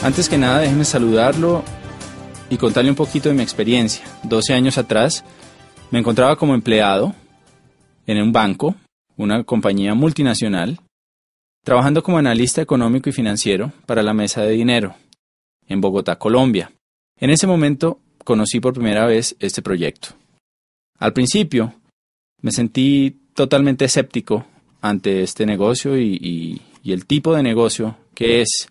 Antes que nada, déjeme saludarlo y contarle un poquito de mi experiencia. 12 años atrás me encontraba como empleado en un banco, una compañía multinacional, trabajando como analista económico y financiero para la mesa de dinero en Bogotá, Colombia. En ese momento conocí por primera vez este proyecto. Al principio me sentí totalmente escéptico ante este negocio y el tipo de negocio que es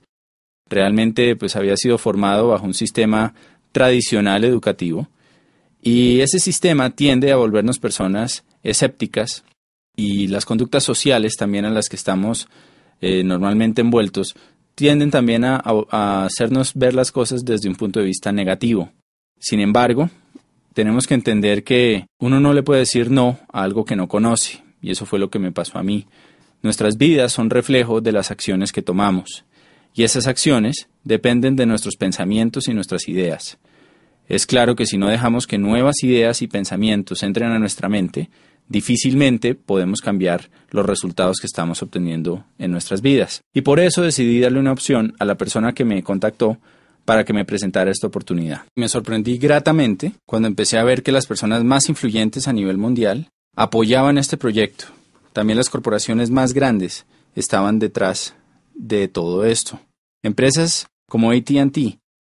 Realmente pues había sido formado bajo un sistema tradicional educativo y ese sistema tiende a volvernos personas escépticas y las conductas sociales también a las que estamos eh, normalmente envueltos tienden también a, a, hacernos ver las cosas desde un punto de vista negativo. Sin embargo, tenemos que entender que uno no le puede decir no a algo que no conoce, y eso fue lo que me pasó a mí. Nuestras vidas son reflejo de las acciones que tomamos y esas acciones dependen de nuestros pensamientos y nuestras ideas. Es claro que si no dejamos que nuevas ideas y pensamientos entren a nuestra mente, difícilmente podemos cambiar los resultados que estamos obteniendo en nuestras vidas. Y por eso decidí darle una opción a la persona que me contactó para que me presentara esta oportunidad. Me sorprendí gratamente cuando empecé a ver que las personas más influyentes a nivel mundial apoyaban este proyecto. También las corporaciones más grandes estaban detrás de todo esto. Empresas como ATT,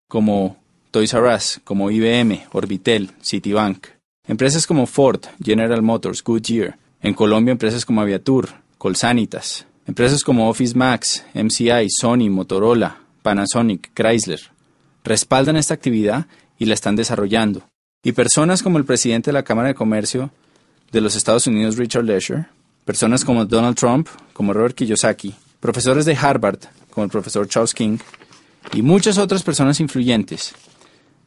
como Toys R Us, como IBM, Orbitel, Citibank. Empresas como Ford, General Motors, Goodyear. En Colombia, empresas como Aviatur, Colsanitas. Empresas como Office Max, MCI, Sony, Motorola, Panasonic, Chrysler. Respaldan esta actividad y la están desarrollando. Y personas como el presidente de la Cámara de Comercio de los Estados Unidos, Richard Lesher, personas como Donald Trump, como Robert Kiyosaki, profesores de Harvard, como el profesor Charles King, y muchas otras personas influyentes,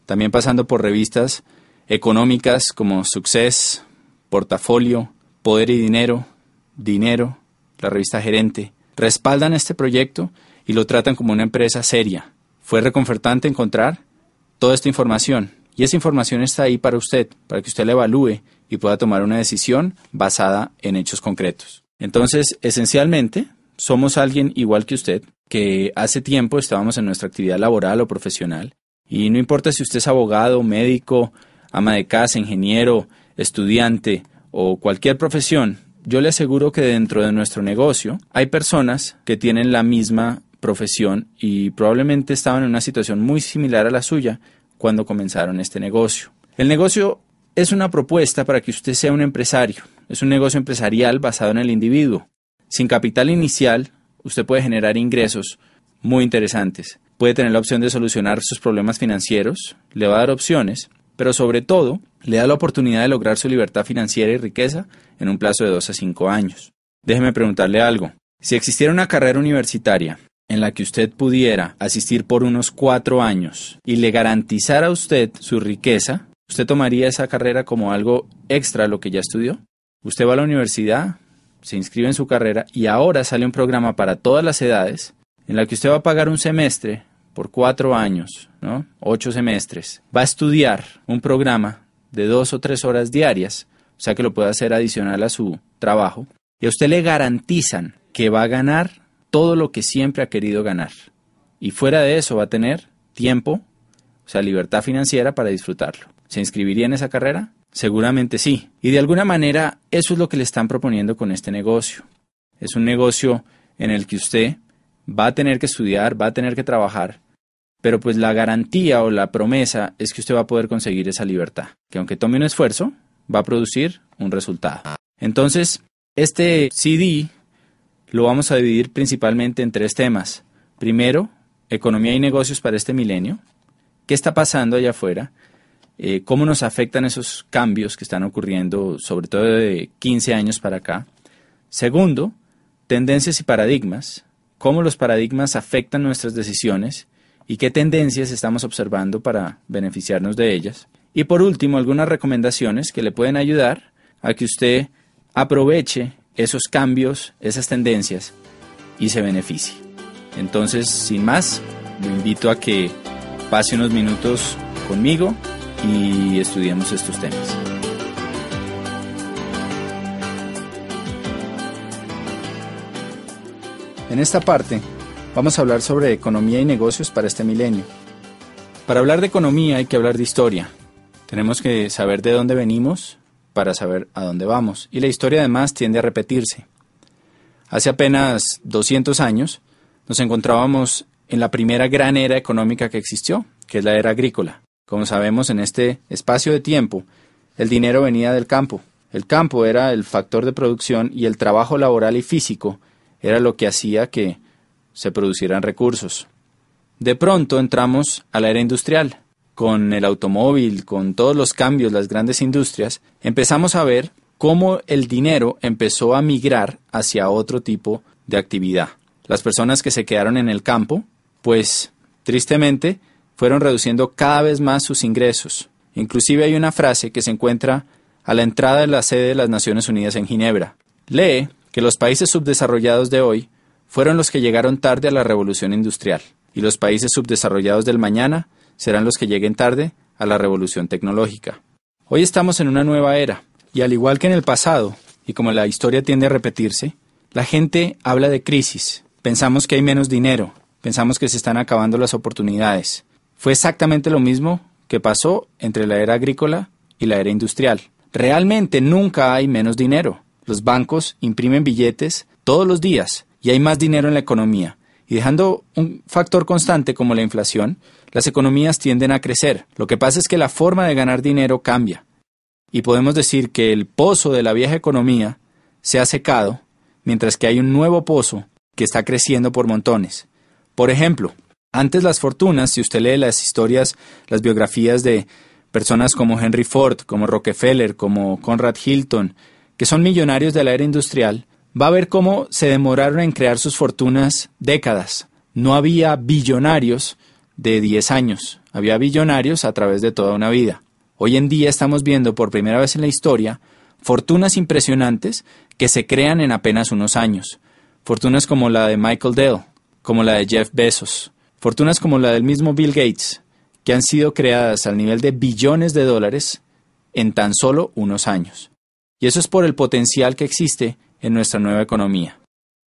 también pasando por revistas económicas como Success, Portafolio, Poder y Dinero, Dinero, la revista Gerente, respaldan este proyecto y lo tratan como una empresa seria. Fue reconfortante encontrar toda esta información y esa información está ahí para usted, para que usted la evalúe y pueda tomar una decisión basada en hechos concretos. Entonces, esencialmente, somos alguien igual que usted, que hace tiempo estábamos en nuestra actividad laboral o profesional, y no importa si usted es abogado, médico, ama de casa, ingeniero, estudiante o cualquier profesión, yo le aseguro que dentro de nuestro negocio hay personas que tienen la misma profesión y probablemente estaban en una situación muy similar a la suya cuando comenzaron este negocio. El negocio es una propuesta para que usted sea un empresario. Es un negocio empresarial basado en el individuo. Sin capital inicial, usted puede generar ingresos muy interesantes. Puede tener la opción de solucionar sus problemas financieros, le va a dar opciones, pero sobre todo le da la oportunidad de lograr su libertad financiera y riqueza en un plazo de dos a 5 años. Déjeme preguntarle algo. Si existiera una carrera universitaria en la que usted pudiera asistir por unos cuatro años y le garantizara a usted su riqueza, ¿usted tomaría esa carrera como algo extra a lo que ya estudió? Usted va a la universidad, se inscribe en su carrera y ahora sale un programa para todas las edades en la que usted va a pagar un semestre por cuatro años, ¿no? Ocho semestres. Va a estudiar un programa de dos o tres horas diarias, o sea que lo puede hacer adicional a su trabajo, y a usted le garantizan que va a ganar todo lo que siempre ha querido ganar. Y fuera de eso va a tener tiempo, o sea, libertad financiera para disfrutarlo. ¿Se inscribiría en esa carrera? Seguramente sí. Y de alguna manera eso es lo que le están proponiendo con este negocio. Es un negocio en el que usted va a tener que estudiar, va a tener que trabajar, pero pues la garantía o la promesa es que usted va a poder conseguir esa libertad, que aunque tome un esfuerzo, va a producir un resultado. Entonces, este CD lo vamos a dividir principalmente en tres temas. Primero, economía y negocios para este milenio, qué está pasando allá afuera. Eh, cómo nos afectan esos cambios que están ocurriendo, sobre todo de 15 años para acá. Segundo, tendencias y paradigmas, cómo los paradigmas afectan nuestras decisiones y qué tendencias estamos observando para beneficiarnos de ellas. Y por último, algunas recomendaciones que le pueden ayudar a que usted aproveche esos cambios, esas tendencias y se beneficie. Entonces, sin más, lo invito a que pase unos minutos conmigo y estudiamos estos temas. En esta parte vamos a hablar sobre economía y negocios para este milenio. Para hablar de economía hay que hablar de historia. Tenemos que saber de dónde venimos para saber a dónde vamos. Y la historia además tiende a repetirse. Hace apenas 200 años nos encontrábamos en la primera gran era económica que existió, que es la era agrícola. Como sabemos, en este espacio de tiempo, el dinero venía del campo. El campo era el factor de producción y el trabajo laboral y físico era lo que hacía que se producieran recursos. De pronto entramos a la era industrial. Con el automóvil, con todos los cambios, las grandes industrias, empezamos a ver cómo el dinero empezó a migrar hacia otro tipo de actividad. Las personas que se quedaron en el campo, pues tristemente, fueron reduciendo cada vez más sus ingresos. Inclusive hay una frase que se encuentra a la entrada de la sede de las Naciones Unidas en Ginebra. Lee que los países subdesarrollados de hoy fueron los que llegaron tarde a la revolución industrial y los países subdesarrollados del mañana serán los que lleguen tarde a la revolución tecnológica. Hoy estamos en una nueva era y al igual que en el pasado, y como la historia tiende a repetirse, la gente habla de crisis. Pensamos que hay menos dinero, pensamos que se están acabando las oportunidades, fue exactamente lo mismo que pasó entre la era agrícola y la era industrial. Realmente nunca hay menos dinero. Los bancos imprimen billetes todos los días y hay más dinero en la economía. Y dejando un factor constante como la inflación, las economías tienden a crecer. Lo que pasa es que la forma de ganar dinero cambia. Y podemos decir que el pozo de la vieja economía se ha secado, mientras que hay un nuevo pozo que está creciendo por montones. Por ejemplo, antes las fortunas, si usted lee las historias, las biografías de personas como Henry Ford, como Rockefeller, como Conrad Hilton, que son millonarios de la era industrial, va a ver cómo se demoraron en crear sus fortunas décadas. No había billonarios de 10 años, había billonarios a través de toda una vida. Hoy en día estamos viendo por primera vez en la historia fortunas impresionantes que se crean en apenas unos años. Fortunas como la de Michael Dell, como la de Jeff Bezos, Fortunas como la del mismo Bill Gates, que han sido creadas al nivel de billones de dólares en tan solo unos años. Y eso es por el potencial que existe en nuestra nueva economía.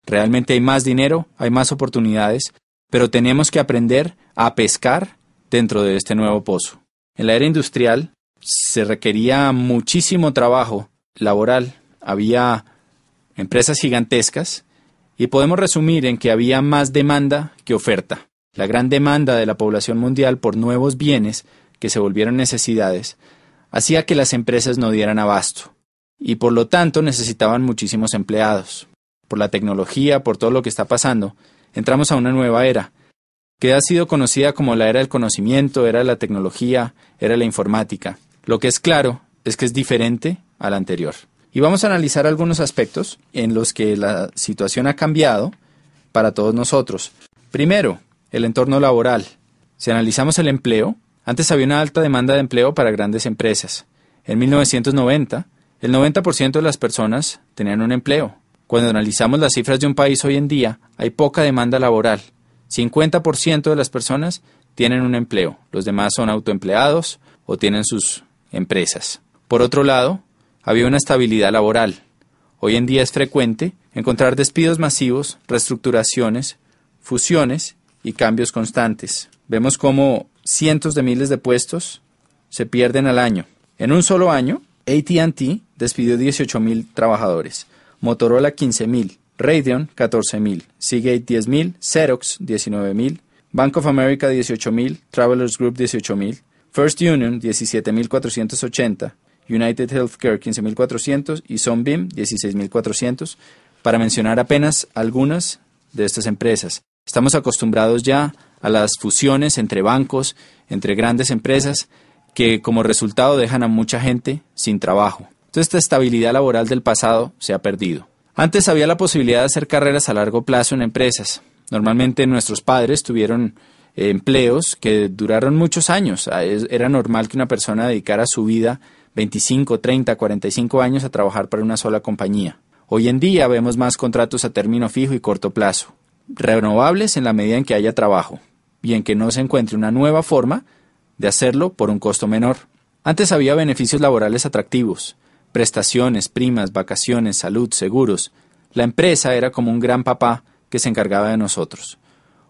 Realmente hay más dinero, hay más oportunidades, pero tenemos que aprender a pescar dentro de este nuevo pozo. En la era industrial se requería muchísimo trabajo laboral, había empresas gigantescas y podemos resumir en que había más demanda que oferta. La gran demanda de la población mundial por nuevos bienes, que se volvieron necesidades, hacía que las empresas no dieran abasto, y por lo tanto necesitaban muchísimos empleados. Por la tecnología, por todo lo que está pasando, entramos a una nueva era, que ha sido conocida como la era del conocimiento, era la tecnología, era la informática. Lo que es claro es que es diferente a la anterior. Y vamos a analizar algunos aspectos en los que la situación ha cambiado para todos nosotros. Primero, el entorno laboral. Si analizamos el empleo, antes había una alta demanda de empleo para grandes empresas. En 1990, el 90% de las personas tenían un empleo. Cuando analizamos las cifras de un país hoy en día, hay poca demanda laboral. 50% de las personas tienen un empleo, los demás son autoempleados o tienen sus empresas. Por otro lado, había una estabilidad laboral. Hoy en día es frecuente encontrar despidos masivos, reestructuraciones, fusiones y cambios constantes. Vemos cómo cientos de miles de puestos se pierden al año. En un solo año, ATT despidió 18.000 trabajadores, Motorola 15.000, Raytheon 14.000, Seagate 10.000, Xerox 19.000, Bank of America 18.000, Travelers Group 18.000, First Union 17.480, United Healthcare 15.400 y Sunbeam 16.400, para mencionar apenas algunas de estas empresas. Estamos acostumbrados ya a las fusiones entre bancos, entre grandes empresas, que como resultado dejan a mucha gente sin trabajo. Entonces esta estabilidad laboral del pasado se ha perdido. Antes había la posibilidad de hacer carreras a largo plazo en empresas. Normalmente nuestros padres tuvieron eh, empleos que duraron muchos años. Ah, era normal que una persona dedicara su vida 25, 30, 45 años a trabajar para una sola compañía. Hoy en día vemos más contratos a término fijo y corto plazo renovables en la medida en que haya trabajo y en que no se encuentre una nueva forma de hacerlo por un costo menor. Antes había beneficios laborales atractivos, prestaciones, primas, vacaciones, salud, seguros. La empresa era como un gran papá que se encargaba de nosotros.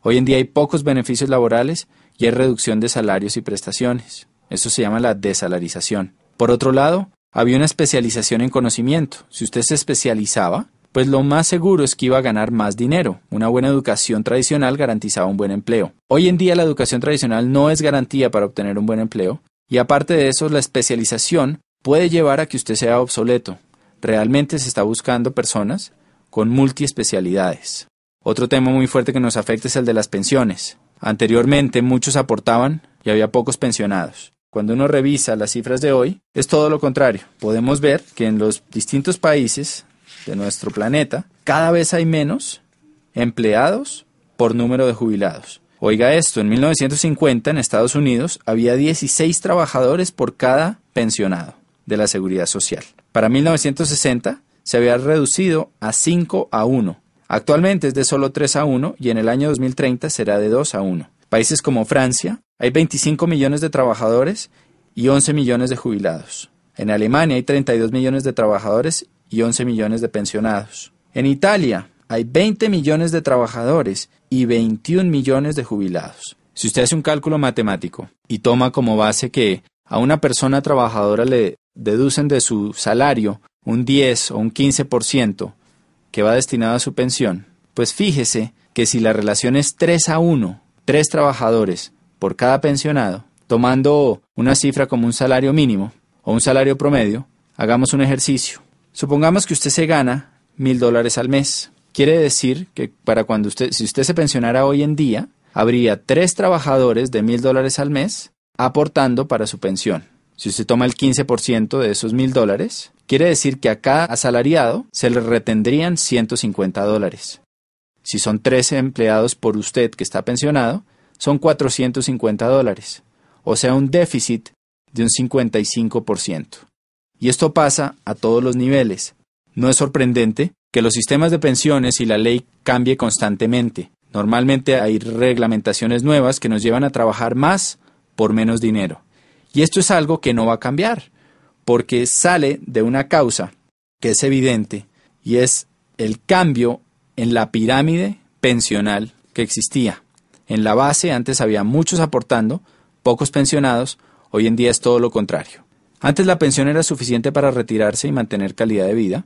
Hoy en día hay pocos beneficios laborales y hay reducción de salarios y prestaciones. Eso se llama la desalarización. Por otro lado, había una especialización en conocimiento. Si usted se especializaba, pues lo más seguro es que iba a ganar más dinero. Una buena educación tradicional garantizaba un buen empleo. Hoy en día la educación tradicional no es garantía para obtener un buen empleo, y aparte de eso la especialización puede llevar a que usted sea obsoleto. Realmente se está buscando personas con multiespecialidades. Otro tema muy fuerte que nos afecta es el de las pensiones. Anteriormente muchos aportaban y había pocos pensionados. Cuando uno revisa las cifras de hoy, es todo lo contrario. Podemos ver que en los distintos países de nuestro planeta, cada vez hay menos empleados por número de jubilados. Oiga esto, en 1950 en Estados Unidos había 16 trabajadores por cada pensionado de la seguridad social. Para 1960 se había reducido a 5 a 1. Actualmente es de solo 3 a 1 y en el año 2030 será de 2 a 1. Países como Francia, hay 25 millones de trabajadores y 11 millones de jubilados. En Alemania hay 32 millones de trabajadores y 11 millones de pensionados. En Italia hay 20 millones de trabajadores y 21 millones de jubilados. Si usted hace un cálculo matemático y toma como base que a una persona trabajadora le deducen de su salario un 10 o un 15% que va destinado a su pensión, pues fíjese que si la relación es 3 a 1, 3 trabajadores por cada pensionado, tomando una cifra como un salario mínimo o un salario promedio, hagamos un ejercicio. Supongamos que usted se gana mil dólares al mes. Quiere decir que para cuando usted, si usted se pensionara hoy en día, habría tres trabajadores de mil dólares al mes aportando para su pensión. Si usted toma el 15% de esos mil dólares, quiere decir que a cada asalariado se le retendrían 150 dólares. Si son 13 empleados por usted que está pensionado, son 450 dólares, o sea, un déficit de un 55% y esto pasa a todos los niveles. No es sorprendente que los sistemas de pensiones y la ley cambie constantemente. Normalmente hay reglamentaciones nuevas que nos llevan a trabajar más por menos dinero. Y esto es algo que no va a cambiar, porque sale de una causa que es evidente, y es el cambio en la pirámide pensional que existía. En la base antes había muchos aportando, pocos pensionados, hoy en día es todo lo contrario. Antes la pensión era suficiente para retirarse y mantener calidad de vida.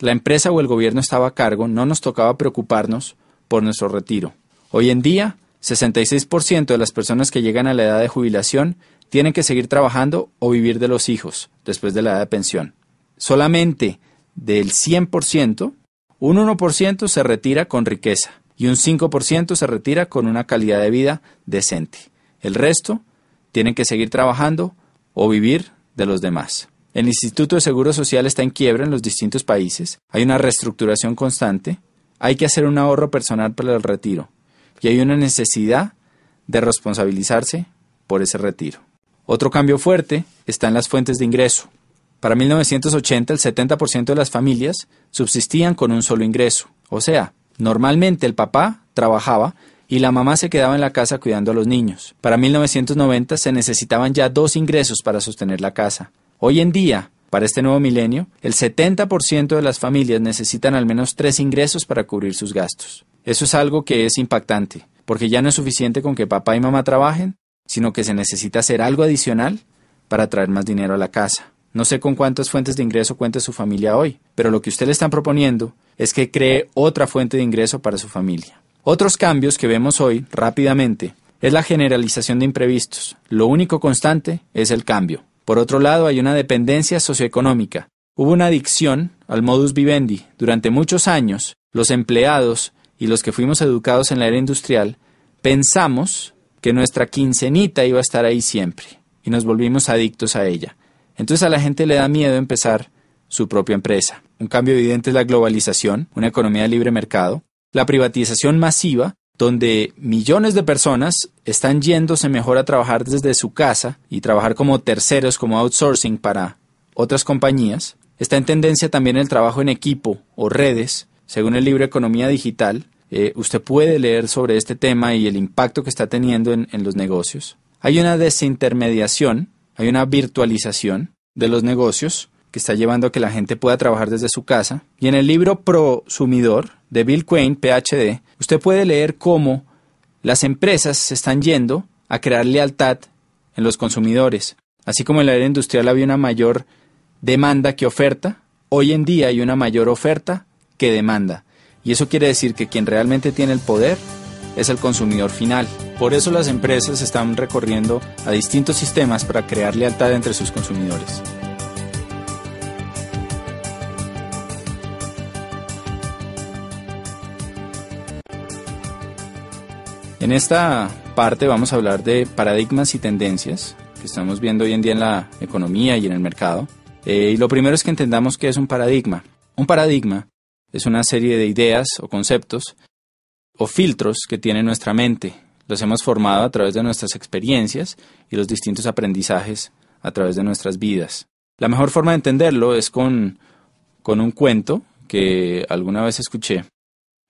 La empresa o el gobierno estaba a cargo, no nos tocaba preocuparnos por nuestro retiro. Hoy en día, 66% de las personas que llegan a la edad de jubilación tienen que seguir trabajando o vivir de los hijos después de la edad de pensión. Solamente del 100%, un 1% se retira con riqueza y un 5% se retira con una calidad de vida decente. El resto tienen que seguir trabajando o vivir de los demás. El Instituto de Seguro Social está en quiebra en los distintos países, hay una reestructuración constante, hay que hacer un ahorro personal para el retiro y hay una necesidad de responsabilizarse por ese retiro. Otro cambio fuerte está en las fuentes de ingreso. Para 1980 el 70% de las familias subsistían con un solo ingreso, o sea, normalmente el papá trabajaba y la mamá se quedaba en la casa cuidando a los niños. Para 1990 se necesitaban ya dos ingresos para sostener la casa. Hoy en día, para este nuevo milenio, el 70% de las familias necesitan al menos tres ingresos para cubrir sus gastos. Eso es algo que es impactante, porque ya no es suficiente con que papá y mamá trabajen, sino que se necesita hacer algo adicional para traer más dinero a la casa. No sé con cuántas fuentes de ingreso cuenta su familia hoy, pero lo que usted le están proponiendo es que cree otra fuente de ingreso para su familia. Otros cambios que vemos hoy rápidamente es la generalización de imprevistos. Lo único constante es el cambio. Por otro lado, hay una dependencia socioeconómica. Hubo una adicción al modus vivendi. Durante muchos años, los empleados y los que fuimos educados en la era industrial pensamos que nuestra quincenita iba a estar ahí siempre y nos volvimos adictos a ella. Entonces a la gente le da miedo empezar su propia empresa. Un cambio evidente es la globalización, una economía de libre mercado, la privatización masiva, donde millones de personas están yéndose mejor a trabajar desde su casa y trabajar como terceros, como outsourcing para otras compañías. Está en tendencia también el trabajo en equipo o redes, según el libro Economía Digital. Eh, usted puede leer sobre este tema y el impacto que está teniendo en, en los negocios. Hay una desintermediación, hay una virtualización de los negocios que está llevando a que la gente pueda trabajar desde su casa. Y en el libro Prosumidor, de Bill Quain, PhD, usted puede leer cómo las empresas se están yendo a crear lealtad en los consumidores. Así como en la era industrial había una mayor demanda que oferta, hoy en día hay una mayor oferta que demanda. Y eso quiere decir que quien realmente tiene el poder es el consumidor final. Por eso las empresas están recorriendo a distintos sistemas para crear lealtad entre sus consumidores. En esta parte vamos a hablar de paradigmas y tendencias que estamos viendo hoy en día en la economía y en el mercado. Eh, y lo primero es que entendamos qué es un paradigma. Un paradigma es una serie de ideas o conceptos o filtros que tiene nuestra mente. Los hemos formado a través de nuestras experiencias y los distintos aprendizajes a través de nuestras vidas. La mejor forma de entenderlo es con, con un cuento que alguna vez escuché,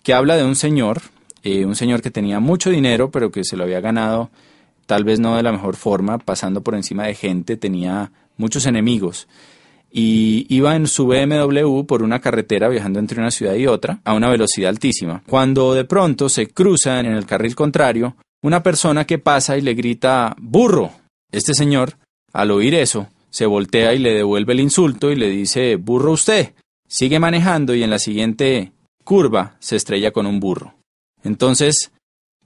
que habla de un señor eh, un señor que tenía mucho dinero, pero que se lo había ganado tal vez no de la mejor forma, pasando por encima de gente, tenía muchos enemigos. Y iba en su BMW por una carretera viajando entre una ciudad y otra a una velocidad altísima. Cuando de pronto se cruza en el carril contrario una persona que pasa y le grita burro. Este señor, al oír eso, se voltea y le devuelve el insulto y le dice burro usted. Sigue manejando y en la siguiente curva se estrella con un burro. Entonces,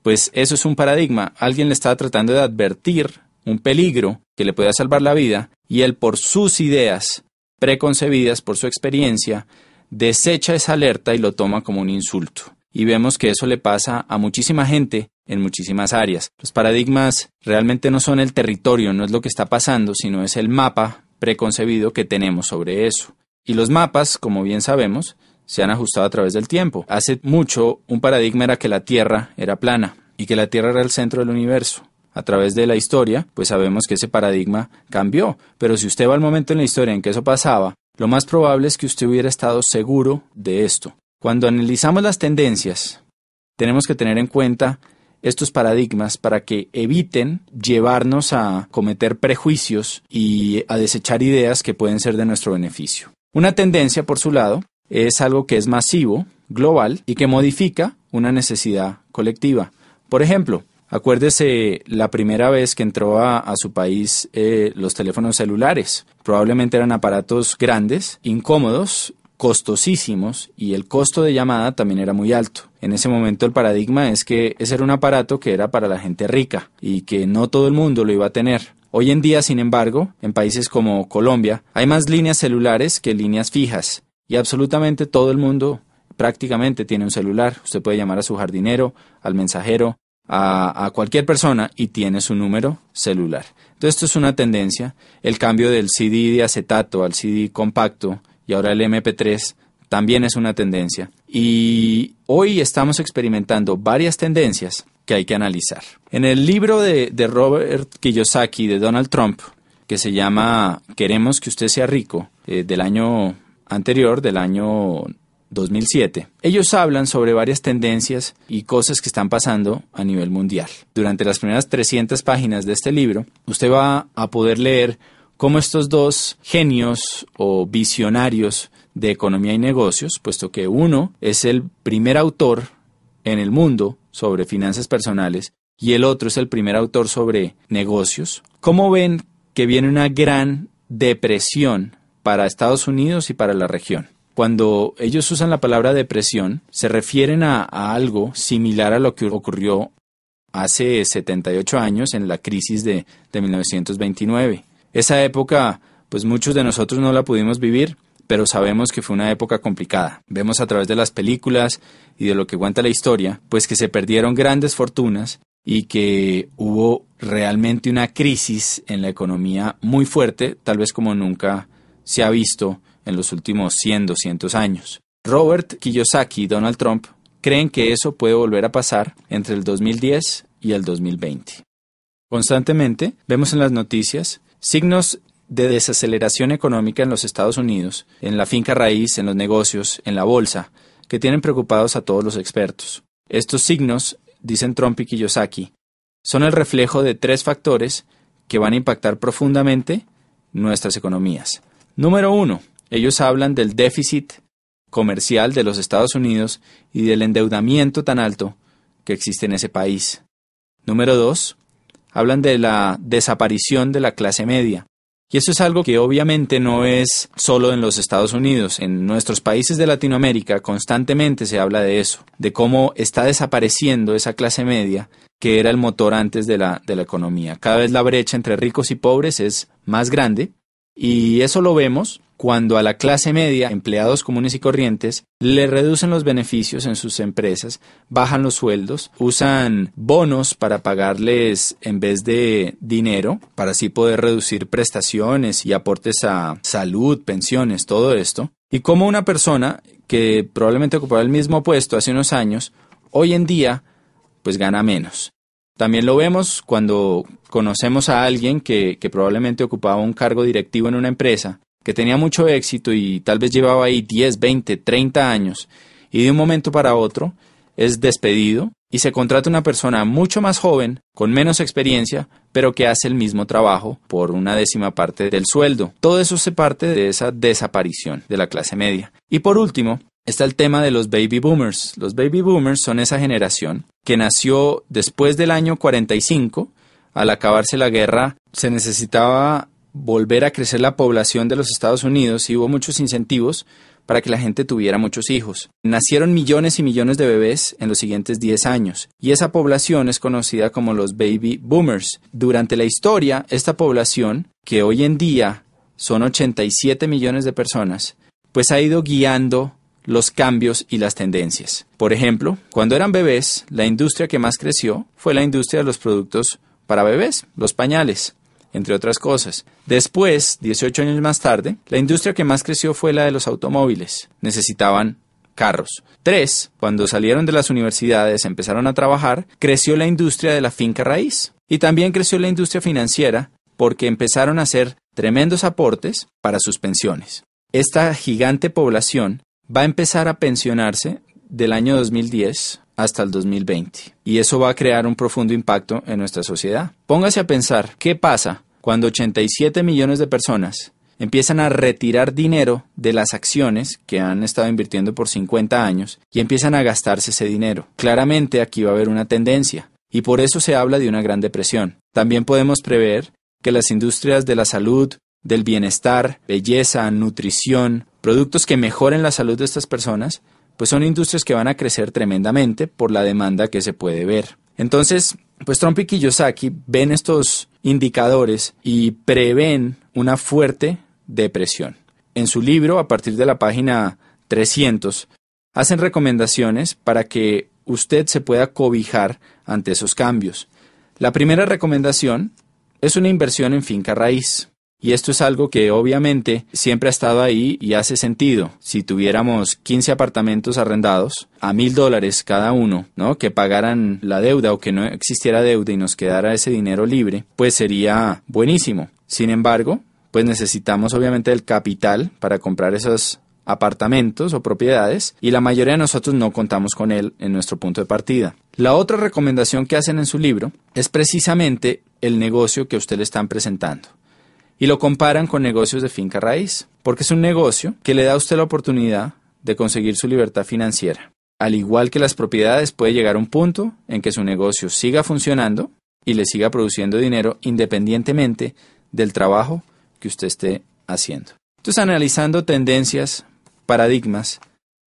pues eso es un paradigma. Alguien le está tratando de advertir un peligro que le pueda salvar la vida y él por sus ideas preconcebidas, por su experiencia, desecha esa alerta y lo toma como un insulto. Y vemos que eso le pasa a muchísima gente en muchísimas áreas. Los paradigmas realmente no son el territorio, no es lo que está pasando, sino es el mapa preconcebido que tenemos sobre eso. Y los mapas, como bien sabemos, se han ajustado a través del tiempo. Hace mucho un paradigma era que la Tierra era plana y que la Tierra era el centro del universo. A través de la historia, pues sabemos que ese paradigma cambió, pero si usted va al momento en la historia en que eso pasaba, lo más probable es que usted hubiera estado seguro de esto. Cuando analizamos las tendencias, tenemos que tener en cuenta estos paradigmas para que eviten llevarnos a cometer prejuicios y a desechar ideas que pueden ser de nuestro beneficio. Una tendencia, por su lado, es algo que es masivo, global y que modifica una necesidad colectiva. Por ejemplo, acuérdese la primera vez que entró a, su país eh, los teléfonos celulares. Probablemente eran aparatos grandes, incómodos, costosísimos y el costo de llamada también era muy alto. En ese momento el paradigma es que ese era un aparato que era para la gente rica y que no todo el mundo lo iba a tener. Hoy en día, sin embargo, en países como Colombia, hay más líneas celulares que líneas fijas y absolutamente todo el mundo prácticamente tiene un celular. Usted puede llamar a su jardinero, al mensajero, a, cualquier persona y tiene su número celular. Entonces esto es una tendencia. El cambio del CD de acetato al CD compacto y ahora el MP3 también es una tendencia. Y hoy estamos experimentando varias tendencias que hay que analizar. En el libro de, de Robert Kiyosaki de Donald Trump, que se llama Queremos que usted sea rico, eh, del año anterior del año 2007. Ellos hablan sobre varias tendencias y cosas que están pasando a nivel mundial. Durante las primeras 300 páginas de este libro, usted va a poder leer cómo estos dos genios o visionarios de economía y negocios, puesto que uno es el primer autor en el mundo sobre finanzas personales y el otro es el primer autor sobre negocios, ¿cómo ven que viene una gran depresión para Estados Unidos y para la región. Cuando ellos usan la palabra depresión, se refieren a, algo similar a lo que ocurrió hace 78 años en la crisis de, de 1929. Esa época, pues muchos de nosotros no la pudimos vivir, pero sabemos que fue una época complicada. Vemos a través de las películas y de lo que cuenta la historia, pues que se perdieron grandes fortunas y que hubo realmente una crisis en la economía muy fuerte, tal vez como nunca se ha visto en los últimos 100, 200 años. Robert Kiyosaki y Donald Trump creen que eso puede volver a pasar entre el 2010 y el 2020. Constantemente vemos en las noticias signos de desaceleración económica en los Estados Unidos, en la finca raíz, en los negocios, en la bolsa, que tienen preocupados a todos los expertos. Estos signos, dicen Trump y Kiyosaki, son el reflejo de tres factores que van a impactar profundamente nuestras economías. Número uno, ellos hablan del déficit comercial de los Estados Unidos y del endeudamiento tan alto que existe en ese país. Número dos, hablan de la desaparición de la clase media. Y eso es algo que obviamente no es solo en los Estados Unidos, en nuestros países de Latinoamérica constantemente se habla de eso, de cómo está desapareciendo esa clase media que era el motor antes de la, de la economía. Cada vez la brecha entre ricos y pobres es más grande y eso lo vemos cuando a la clase media, empleados comunes y corrientes, le reducen los beneficios en sus empresas, bajan los sueldos, usan bonos para pagarles en vez de dinero, para así poder reducir prestaciones y aportes a salud, pensiones, todo esto. Y como una persona que probablemente ocupaba el mismo puesto hace unos años, hoy en día, pues gana menos. También lo vemos cuando conocemos a alguien que, probablemente ocupaba un cargo directivo en una empresa, que tenía mucho éxito y tal vez llevaba ahí 10, 20, 30 años, y de un momento para otro es despedido y se contrata una persona mucho más joven, con menos experiencia, pero que hace el mismo trabajo por una décima parte del sueldo. Todo eso se parte de esa desaparición de la clase media. Y por último, está el tema de los baby boomers. Los baby boomers son esa generación que nació después del año 45. Al acabarse la guerra, se necesitaba volver a crecer la población de los Estados Unidos y hubo muchos incentivos para que la gente tuviera muchos hijos. Nacieron millones y millones de bebés en los siguientes 10 años y esa población es conocida como los baby boomers. Durante la historia, esta población, que hoy en día son 87 millones de personas, pues ha ido guiando los cambios y las tendencias. Por ejemplo, cuando eran bebés, la industria que más creció fue la industria de los productos para bebés, los pañales, entre otras cosas. Después, 18 años más tarde, la industria que más creció fue la de los automóviles. Necesitaban carros. Tres, cuando salieron de las universidades, empezaron a trabajar, creció la industria de la finca raíz. Y también creció la industria financiera porque empezaron a hacer tremendos aportes para sus pensiones. Esta gigante población va a empezar a pensionarse del año 2010 hasta el 2020. Y eso va a crear un profundo impacto en nuestra sociedad. Póngase a pensar qué pasa cuando 87 millones de personas empiezan a retirar dinero de las acciones que han estado invirtiendo por 50 años y empiezan a gastarse ese dinero. Claramente aquí va a haber una tendencia y por eso se habla de una gran depresión. También podemos prever que las industrias de la salud, del bienestar, belleza, nutrición, productos que mejoren la salud de estas personas, pues son industrias que van a crecer tremendamente por la demanda que se puede ver. Entonces, pues Trump y Kiyosaki ven estos indicadores y prevén una fuerte depresión. En su libro, a partir de la página 300, hacen recomendaciones para que usted se pueda cobijar ante esos cambios. La primera recomendación es una inversión en finca raíz. Y esto es algo que obviamente siempre ha estado ahí y hace sentido. Si tuviéramos 15 apartamentos arrendados a mil dólares cada uno, ¿no? Que pagaran la deuda o que no existiera deuda y nos quedara ese dinero libre, pues sería buenísimo. Sin embargo, pues necesitamos obviamente el capital para comprar esos apartamentos o propiedades y la mayoría de nosotros no contamos con él en nuestro punto de partida. La otra recomendación que hacen en su libro es precisamente el negocio que usted le están presentando y lo comparan con negocios de finca raíz, porque es un negocio que le da a usted la oportunidad de conseguir su libertad financiera. Al igual que las propiedades, puede llegar a un punto en que su negocio siga funcionando y le siga produciendo dinero independientemente del trabajo que usted esté haciendo. Entonces, analizando tendencias, paradigmas,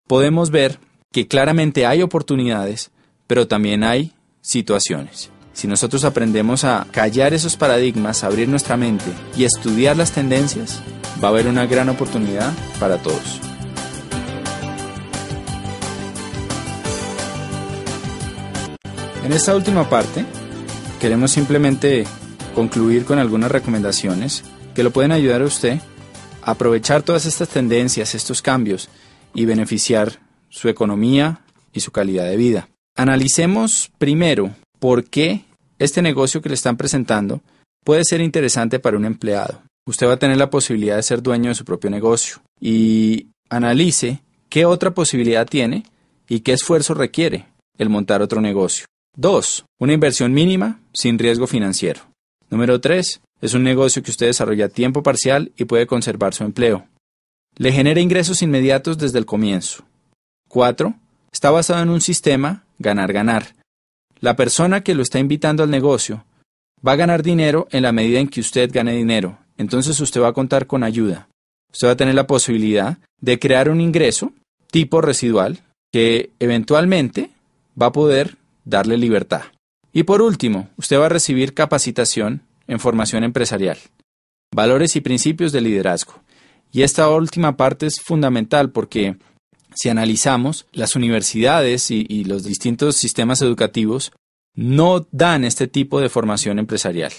podemos ver que claramente hay oportunidades, pero también hay situaciones. Si nosotros aprendemos a callar esos paradigmas, abrir nuestra mente y estudiar las tendencias, va a haber una gran oportunidad para todos. En esta última parte, queremos simplemente concluir con algunas recomendaciones que lo pueden ayudar a usted a aprovechar todas estas tendencias, estos cambios y beneficiar su economía y su calidad de vida. Analicemos primero por qué este negocio que le están presentando puede ser interesante para un empleado. Usted va a tener la posibilidad de ser dueño de su propio negocio y analice qué otra posibilidad tiene y qué esfuerzo requiere el montar otro negocio. 2. Una inversión mínima sin riesgo financiero. Número 3. Es un negocio que usted desarrolla a tiempo parcial y puede conservar su empleo. Le genera ingresos inmediatos desde el comienzo. 4. Está basado en un sistema ganar-ganar. La persona que lo está invitando al negocio va a ganar dinero en la medida en que usted gane dinero. Entonces usted va a contar con ayuda. Usted va a tener la posibilidad de crear un ingreso tipo residual que eventualmente va a poder darle libertad. Y por último, usted va a recibir capacitación en formación empresarial, valores y principios de liderazgo. Y esta última parte es fundamental porque si analizamos, las universidades y, los distintos sistemas educativos no dan este tipo de formación empresarial.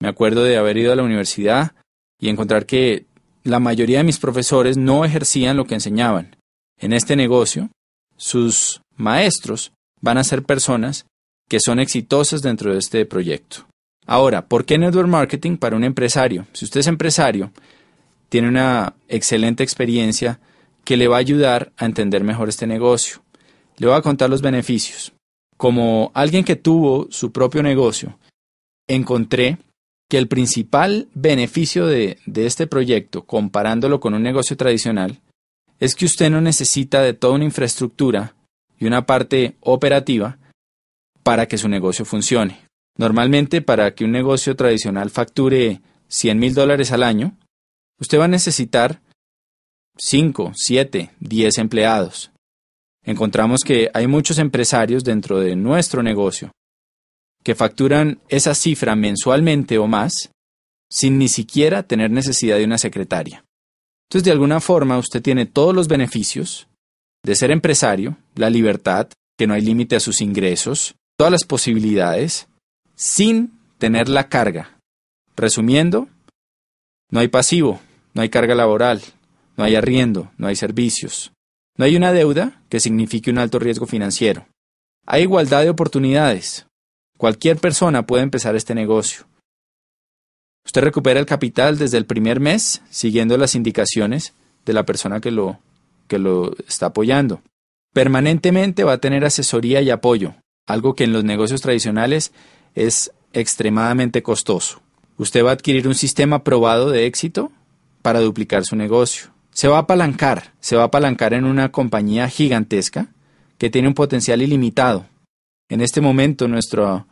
Me acuerdo de haber ido a la universidad y encontrar que la mayoría de mis profesores no ejercían lo que enseñaban. En este negocio, sus maestros van a ser personas que son exitosas dentro de este proyecto. Ahora, ¿por qué network marketing para un empresario? Si usted es empresario, tiene una excelente experiencia que le va a ayudar a entender mejor este negocio. Le voy a contar los beneficios. Como alguien que tuvo su propio negocio, encontré que el principal beneficio de, de, este proyecto, comparándolo con un negocio tradicional, es que usted no necesita de toda una infraestructura y una parte operativa para que su negocio funcione. Normalmente, para que un negocio tradicional facture 100 mil dólares al año, usted va a necesitar 5, 7, 10 empleados. Encontramos que hay muchos empresarios dentro de nuestro negocio que facturan esa cifra mensualmente o más sin ni siquiera tener necesidad de una secretaria. Entonces, de alguna forma, usted tiene todos los beneficios de ser empresario, la libertad, que no hay límite a sus ingresos, todas las posibilidades, sin tener la carga. Resumiendo, no hay pasivo, no hay carga laboral, no hay arriendo, no hay servicios. No hay una deuda que signifique un alto riesgo financiero. Hay igualdad de oportunidades. Cualquier persona puede empezar este negocio. Usted recupera el capital desde el primer mes siguiendo las indicaciones de la persona que lo, que lo está apoyando. Permanentemente va a tener asesoría y apoyo, algo que en los negocios tradicionales es extremadamente costoso. Usted va a adquirir un sistema probado de éxito para duplicar su negocio se va a apalancar, se va a apalancar en una compañía gigantesca que tiene un potencial ilimitado. En este momento nuestra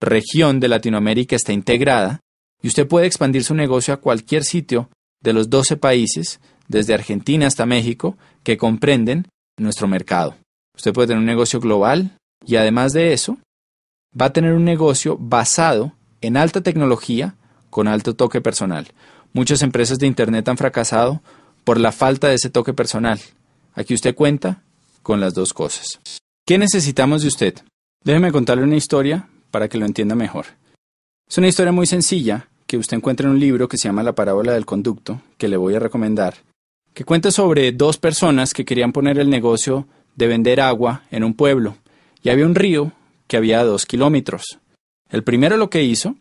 región de Latinoamérica está integrada y usted puede expandir su negocio a cualquier sitio de los 12 países, desde Argentina hasta México, que comprenden nuestro mercado. Usted puede tener un negocio global y además de eso, va a tener un negocio basado en alta tecnología con alto toque personal. Muchas empresas de Internet han fracasado por la falta de ese toque personal. Aquí usted cuenta con las dos cosas. ¿Qué necesitamos de usted? Déjeme contarle una historia para que lo entienda mejor. Es una historia muy sencilla que usted encuentra en un libro que se llama La parábola del conducto, que le voy a recomendar, que cuenta sobre dos personas que querían poner el negocio de vender agua en un pueblo, y había un río que había a dos kilómetros. El primero lo que hizo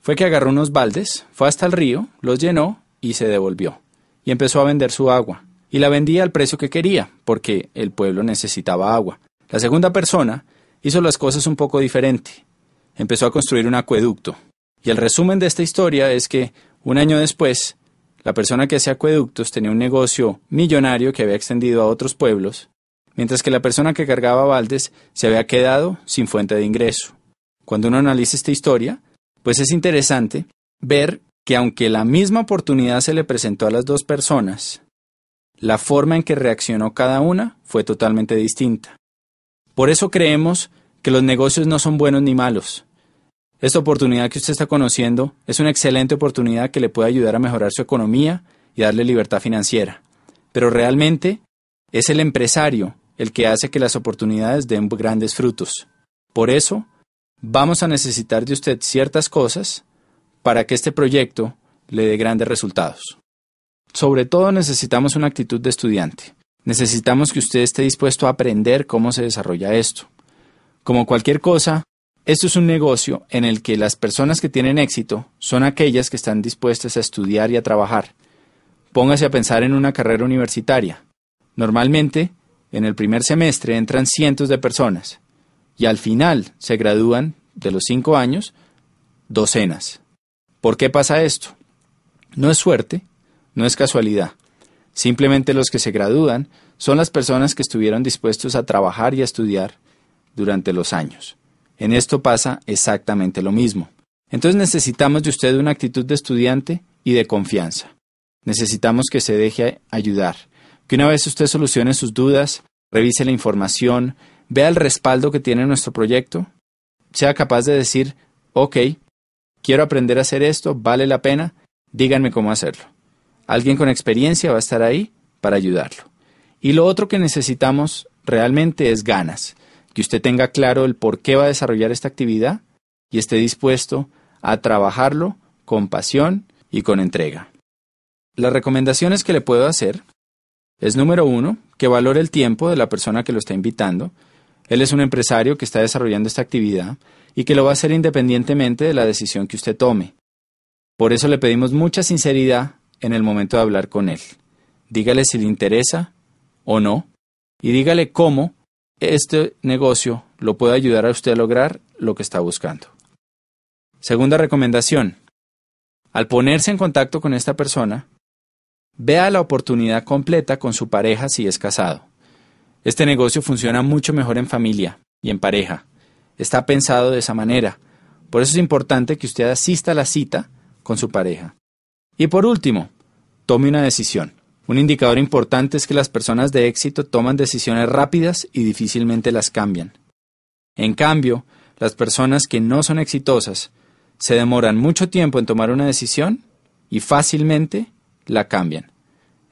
fue que agarró unos baldes, fue hasta el río, los llenó y se devolvió y empezó a vender su agua, y la vendía al precio que quería, porque el pueblo necesitaba agua. La segunda persona hizo las cosas un poco diferente. Empezó a construir un acueducto. Y el resumen de esta historia es que, un año después, la persona que hacía acueductos tenía un negocio millonario que había extendido a otros pueblos, mientras que la persona que cargaba baldes se había quedado sin fuente de ingreso. Cuando uno analiza esta historia, pues es interesante ver que aunque la misma oportunidad se le presentó a las dos personas, la forma en que reaccionó cada una fue totalmente distinta. Por eso creemos que los negocios no son buenos ni malos. Esta oportunidad que usted está conociendo es una excelente oportunidad que le puede ayudar a mejorar su economía y darle libertad financiera. Pero realmente es el empresario el que hace que las oportunidades den grandes frutos. Por eso, vamos a necesitar de usted ciertas cosas para que este proyecto le dé grandes resultados. Sobre todo necesitamos una actitud de estudiante. Necesitamos que usted esté dispuesto a aprender cómo se desarrolla esto. Como cualquier cosa, esto es un negocio en el que las personas que tienen éxito son aquellas que están dispuestas a estudiar y a trabajar. Póngase a pensar en una carrera universitaria. Normalmente, en el primer semestre entran cientos de personas y al final se gradúan de los cinco años docenas. ¿Por qué pasa esto? No es suerte, no es casualidad. Simplemente los que se gradúan son las personas que estuvieron dispuestos a trabajar y a estudiar durante los años. En esto pasa exactamente lo mismo. Entonces necesitamos de usted una actitud de estudiante y de confianza. Necesitamos que se deje ayudar, que una vez usted solucione sus dudas, revise la información, vea el respaldo que tiene nuestro proyecto, sea capaz de decir, ok, quiero aprender a hacer esto, vale la pena, díganme cómo hacerlo. Alguien con experiencia va a estar ahí para ayudarlo. Y lo otro que necesitamos realmente es ganas, que usted tenga claro el por qué va a desarrollar esta actividad y esté dispuesto a trabajarlo con pasión y con entrega. Las recomendaciones que le puedo hacer es número uno, que valore el tiempo de la persona que lo está invitando. Él es un empresario que está desarrollando esta actividad y que lo va a hacer independientemente de la decisión que usted tome. Por eso le pedimos mucha sinceridad en el momento de hablar con él. Dígale si le interesa o no y dígale cómo este negocio lo puede ayudar a usted a lograr lo que está buscando. Segunda recomendación. Al ponerse en contacto con esta persona, vea la oportunidad completa con su pareja si es casado. Este negocio funciona mucho mejor en familia y en pareja está pensado de esa manera. Por eso es importante que usted asista a la cita con su pareja. Y por último, tome una decisión. Un indicador importante es que las personas de éxito toman decisiones rápidas y difícilmente las cambian. En cambio, las personas que no son exitosas se demoran mucho tiempo en tomar una decisión y fácilmente la cambian.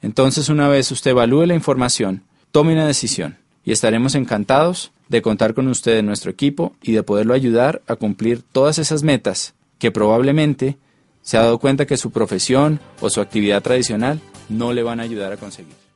Entonces, una vez usted evalúe la información, tome una decisión y estaremos encantados de contar con usted en nuestro equipo y de poderlo ayudar a cumplir todas esas metas que probablemente se ha dado cuenta que su profesión o su actividad tradicional no le van a ayudar a conseguir.